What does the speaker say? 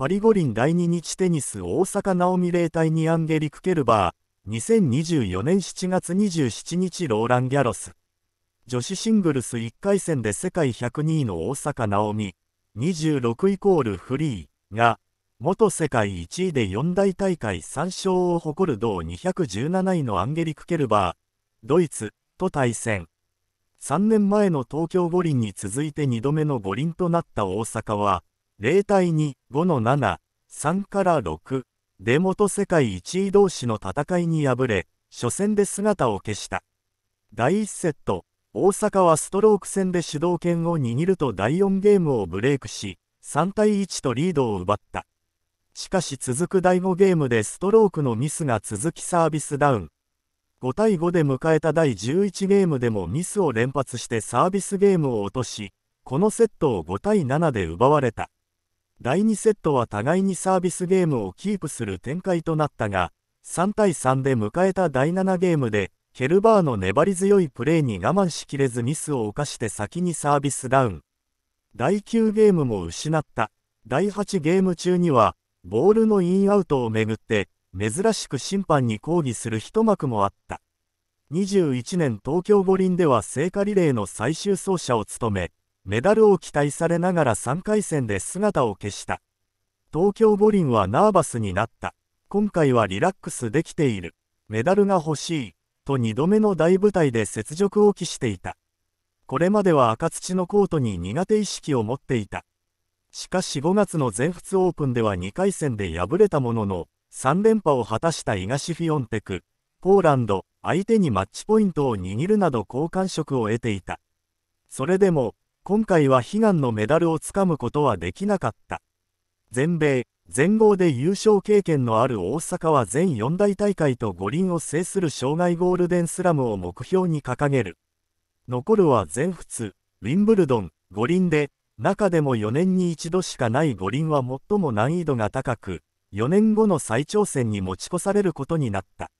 パリ五輪第2日テニス大阪直美霊体にアンゲリク・ケルバー、2024年7月27日ローラン・ギャロス。女子シングルス1回戦で世界102位の大阪直美、26イコールフリーが、元世界1位で四大大会3勝を誇る同217位のアンゲリク・ケルバー、ドイツと対戦。3年前の東京五輪に続いて2度目の五輪となった大阪は、0対2、5の7、3から6で元世界1位同士の戦いに敗れ、初戦で姿を消した。第1セット、大阪はストローク戦で主導権を握ると第4ゲームをブレークし、3対1とリードを奪った。しかし続く第5ゲームでストロークのミスが続きサービスダウン。5対5で迎えた第11ゲームでもミスを連発してサービスゲームを落とし、このセットを5対7で奪われた。第2セットは互いにサービスゲームをキープする展開となったが、3対3で迎えた第7ゲームで、ケルバーの粘り強いプレーに我慢しきれずミスを犯して先にサービスダウン。第9ゲームも失った。第8ゲーム中には、ボールのインアウトをめぐって、珍しく審判に抗議する一幕もあった。21年東京五輪では聖火リレーの最終走者を務め、メダルを期待されながら3回戦で姿を消した。東京五輪はナーバスになった。今回はリラックスできている。メダルが欲しい。と2度目の大舞台で雪辱を期していた。これまでは赤土のコートに苦手意識を持っていた。しかし5月の全仏オープンでは2回戦で敗れたものの、3連覇を果たした東フィオンテク、ポーランド、相手にマッチポイントを握るなど好感触を得ていた。それでも、今回は悲願のメダルをつかむことはできなかった。全米、全豪で優勝経験のある大阪は全四大大会と五輪を制する障害ゴールデンスラムを目標に掲げる。残るは全仏、ウィンブルドン、五輪で、中でも4年に一度しかない五輪は最も難易度が高く、4年後の再挑戦に持ち越されることになった。